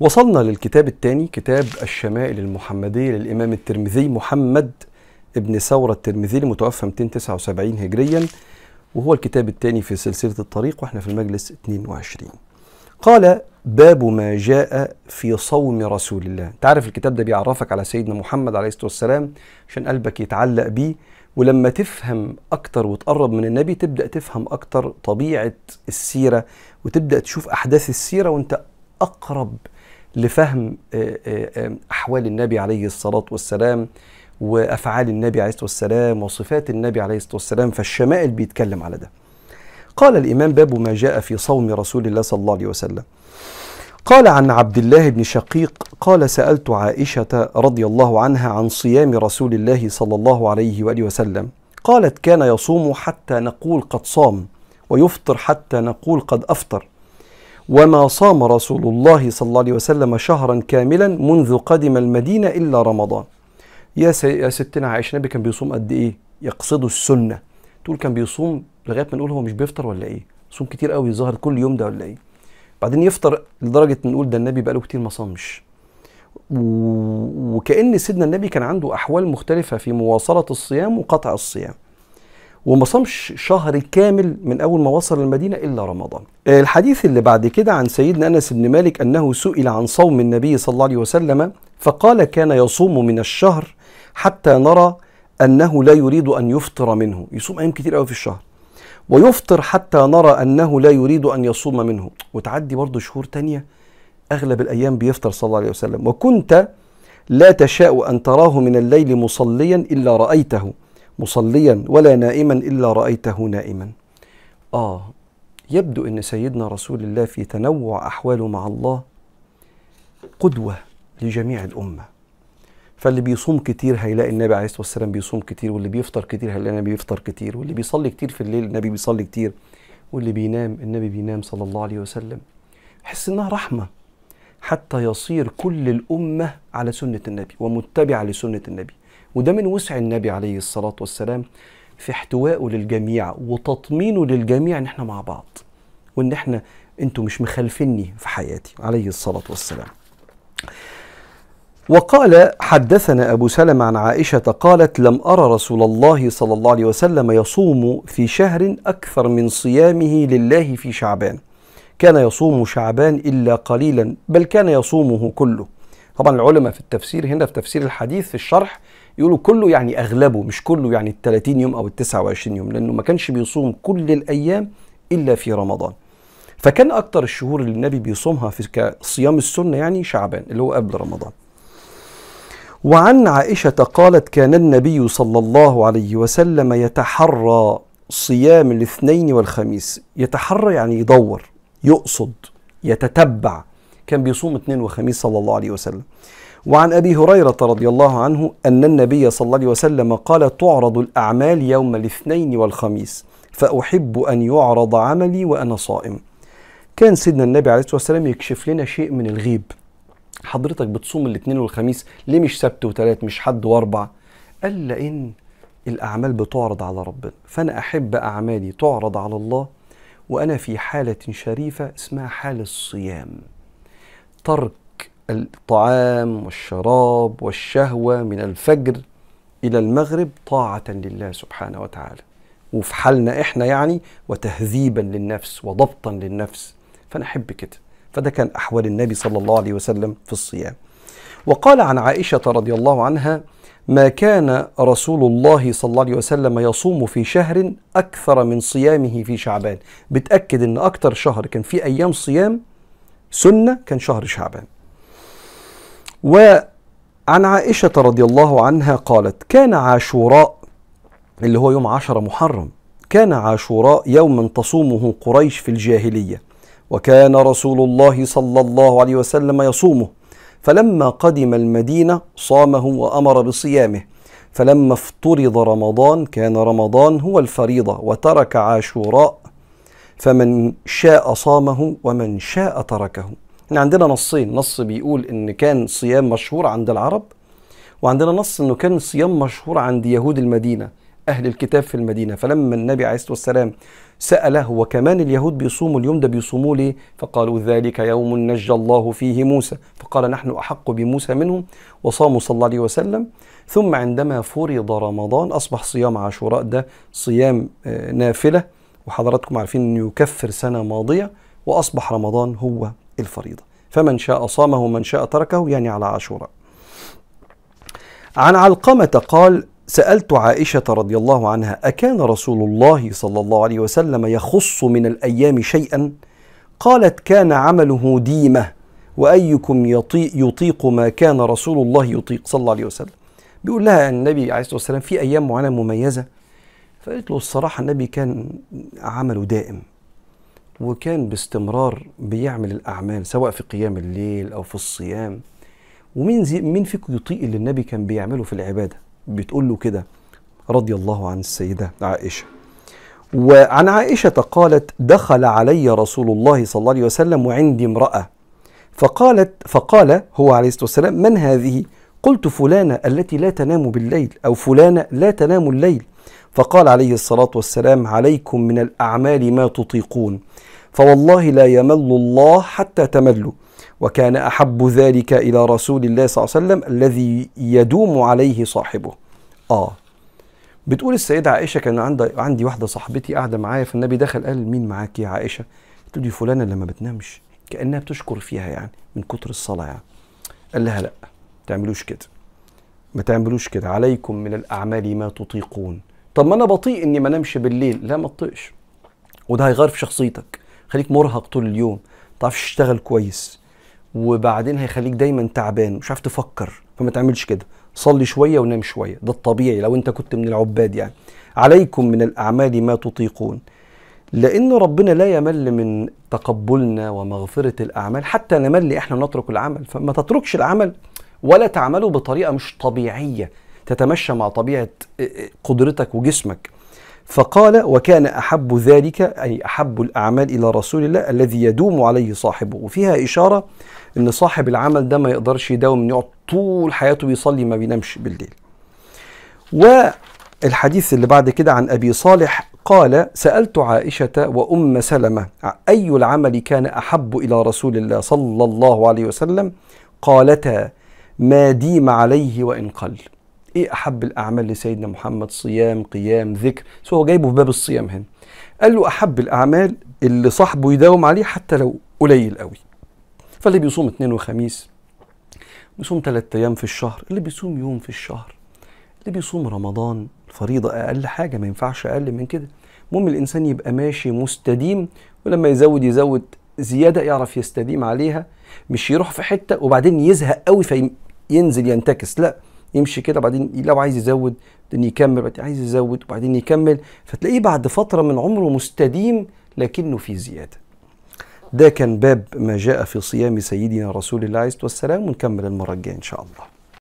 وصلنا للكتاب الثاني كتاب الشمائل المحمدية للإمام الترمذي محمد ابن ثورة الترمذي المتوفى 279 هجريا وهو الكتاب الثاني في سلسلة الطريق واحنا في المجلس 22 قال باب ما جاء في صوم رسول الله انت عارف الكتاب ده بيعرفك على سيدنا محمد عليه الصلاة والسلام عشان قلبك يتعلق بيه ولما تفهم أكتر وتقرب من النبي تبدأ تفهم أكتر طبيعة السيرة وتبدأ تشوف أحداث السيرة وأنت أقرب لفهم آه، آه، آه، احوال النبي عليه الصلاه والسلام وافعال النبي عليه الصلاه والسلام وصفات النبي عليه الصلاه والسلام فالشمائل بيتكلم على ده. قال الامام باب ما جاء في صوم رسول الله صلى الله عليه وسلم. قال عن عبد الله بن شقيق قال سالت عائشه رضي الله عنها عن صيام رسول الله صلى الله عليه واله وسلم. قالت كان يصوم حتى نقول قد صام ويفطر حتى نقول قد افطر وما صام رسول الله صلى الله عليه وسلم شهرا كاملا منذ قدم المدينة إلا رمضان يا, يا ستنا عائشة النبي كان بيصوم قد إيه يقصد السنة تقول كان بيصوم لغاية ما نقول هو مش بيفطر ولا إيه صوم كتير قوي ظاهر كل يوم ده ولا إيه بعدين يفطر لدرجة نقول ده النبي بقاله كتير ما صامش وكأن سيدنا النبي كان عنده أحوال مختلفة في مواصلة الصيام وقطع الصيام وما صامش شهر كامل من اول ما وصل المدينه الا رمضان. آه، الحديث اللي بعد كده عن سيدنا انس بن مالك انه سئل عن صوم النبي صلى الله عليه وسلم فقال كان يصوم من الشهر حتى نرى انه لا يريد ان يفطر منه، يصوم ايام كتير قوي في الشهر. ويفطر حتى نرى انه لا يريد ان يصوم منه، وتعدي برضه شهور تانية اغلب الايام بيفطر صلى الله عليه وسلم، وكنت لا تشاء ان تراه من الليل مصليا الا رايته مصليا ولا نائما إلا رأيته نائما آه يبدو أن سيدنا رسول الله في تنوع أحواله مع الله قدوة لجميع الأمة فاللي بيصوم كتير هيلاقي النبي عليه الصلاة والسلام بيصوم كتير واللي بيفطر كتير هيلاقي النبي بيفطر كتير واللي بيصلي كتير في الليل النبي بيصلي كتير واللي بينام النبي بينام صلى الله عليه وسلم حس إنها رحمة حتى يصير كل الأمة على سنة النبي ومتبعة لسنة النبي وده من وسع النبي عليه الصلاة والسلام في احتوائه للجميع وتطمينه للجميع ان احنا مع بعض وان احنا انتوا مش مخالفيني في حياتي عليه الصلاة والسلام وقال حدثنا أبو سلمة عن عائشة قالت لم أرى رسول الله صلى الله عليه وسلم يصوم في شهر أكثر من صيامه لله في شعبان كان يصوم شعبان إلا قليلا بل كان يصومه كله طبعا العلماء في التفسير هنا في تفسير الحديث في الشرح يقولوا كله يعني اغلبه مش كله يعني ال 30 يوم او ال 29 يوم لانه ما كانش بيصوم كل الايام الا في رمضان فكان اكتر الشهور اللي النبي بيصومها في كصيام السنه يعني شعبان اللي هو قبل رمضان وعن عائشه قالت كان النبي صلى الله عليه وسلم يتحرى صيام الاثنين والخميس يتحرى يعني يدور يقصد يتتبع كان بيصوم اثنين وخميس صلى الله عليه وسلم وعن أبي هريرة رضي الله عنه أن النبي صلى الله عليه وسلم قال تعرض الأعمال يوم الاثنين والخميس فأحب أن يعرض عملي وأنا صائم كان سيدنا النبي عليه الصلاة والسلام يكشف لنا شيء من الغيب حضرتك بتصوم الاثنين والخميس ليه مش سبت وثلاث مش حد واربع قال لأن الأعمال بتعرض على ربنا فأنا أحب أعمالي تعرض على الله وأنا في حالة شريفة اسمها حال الصيام ترك الطعام والشراب والشهوة من الفجر إلى المغرب طاعة لله سبحانه وتعالى وفي حالنا إحنا يعني وتهذيبا للنفس وضبطا للنفس فأنا أحب كده فده كان أحوال النبي صلى الله عليه وسلم في الصيام وقال عن عائشة رضي الله عنها ما كان رسول الله صلى الله عليه وسلم يصوم في شهر أكثر من صيامه في شعبان بتأكد أن اكثر شهر كان فيه أيام صيام سنة كان شهر شعبان وعن عائشة رضي الله عنها قالت كان عاشوراء اللي هو يوم عشر محرم كان عاشوراء يوما تصومه قريش في الجاهلية وكان رسول الله صلى الله عليه وسلم يصومه فلما قدم المدينة صامه وأمر بصيامه فلما افترض رمضان كان رمضان هو الفريضة وترك عاشوراء فمن شاء صامه ومن شاء تركه احنا عندنا نصين نص بيقول ان كان صيام مشهور عند العرب وعندنا نص انه كان صيام مشهور عند يهود المدينه اهل الكتاب في المدينه فلما النبي عليه الصلاه والسلام ساله وكمان اليهود بيصوموا اليوم ده بيصوموا ليه فقالوا ذلك يوم نجى الله فيه موسى فقال نحن احق بموسى منهم وصاموا صلى الله عليه وسلم ثم عندما فرض رمضان اصبح صيام عاشوراء ده صيام آه، نافله وحضراتكم عارفين انه يكفر سنه ماضيه واصبح رمضان هو الفريضه فمن شاء صامه ومن شاء تركه يعني على عاشوراء عن علقمه قال سالت عائشه رضي الله عنها اكان رسول الله صلى الله عليه وسلم يخص من الايام شيئا قالت كان عمله ديمه وايكم يطيق, يطيق ما كان رسول الله يطيق صلى الله عليه وسلم بيقول لها النبي عليه الصلاه والسلام في ايام معينه مميزه فقالت له الصراحة النبي كان عمله دائم وكان باستمرار بيعمل الأعمال سواء في قيام الليل أو في الصيام ومين زي مين فيكم يطيق اللي النبي كان بيعمله في العبادة بتقول له كده رضي الله عن السيدة عائشة وعن عائشة قالت دخل علي رسول الله صلى الله عليه وسلم وعندي امرأة فقالت فقال هو عليه الصلاة والسلام من هذه قلت فلانة التي لا تنام بالليل أو فلانة لا تنام الليل فقال عليه الصلاة والسلام عليكم من الأعمال ما تطيقون فوالله لا يمل الله حتى تملوا وكان أحب ذلك إلى رسول الله صلى الله عليه وسلم الذي يدوم عليه صاحبه آه بتقول السيدة عائشة كان عندي عندي واحدة صاحبتي قاعدة معايا فالنبي دخل قال مين معاك يا عائشة؟ قلت لي دي فلانة اللي ما بتنامش كأنها بتشكر فيها يعني من كتر الصلاة يعني قال لها لا ما تعملوش كده ما تعملوش كده عليكم من الأعمال ما تطيقون طب ما انا بطيء اني ما انامش بالليل لا ما تطيقش وده هيغير في شخصيتك خليك مرهق طول اليوم ما تعرفش تشتغل كويس وبعدين هيخليك دايما تعبان مش عارف تفكر فما تعملش كده صلي شويه ونام شويه ده الطبيعي لو انت كنت من العباد يعني عليكم من الاعمال ما تطيقون لان ربنا لا يمل من تقبلنا ومغفره الاعمال حتى نمل احنا نترك العمل فما تتركش العمل ولا تعمله بطريقه مش طبيعيه تتمشى مع طبيعه آه، آه، قدرتك وجسمك فقال وكان احب ذلك اي احب الاعمال الى رسول الله الذي يدوم عليه صاحبه وفيها اشاره ان صاحب العمل ده ما يقدرش يداوم يقعد طول حياته بيصلي ما بينامش بالليل والحديث اللي بعد كده عن ابي صالح قال سالت عائشه وام سلمه اي العمل كان احب الى رسول الله صلى الله عليه وسلم قالتا ما ديم عليه وان قل ايه احب الاعمال لسيدنا محمد صيام قيام ذكر سواء هو جايبه في باب الصيام هنا قال له احب الاعمال اللي صاحبه يداوم عليه حتى لو قليل قوي فاللي بيصوم اثنين وخميس بيصوم ثلاثة ايام في الشهر اللي بيصوم يوم في الشهر اللي بيصوم رمضان الفريضة اقل حاجة ما ينفعش اقل من كده المهم الانسان يبقى ماشي مستديم ولما يزود يزود زيادة يعرف يستديم عليها مش يروح في حتة وبعدين يزهق قوي فينزل ينتكس لا يمشي كده بعدين لو عايز يزود بعدين يكمل بعدين عايز يزود وبعدين يكمل فتلاقيه بعد فتره من عمره مستديم لكنه في زياده ده كان باب ما جاء في صيام سيدنا رسول الله عليه الصلاه والسلام ونكمل المره الجايه ان شاء الله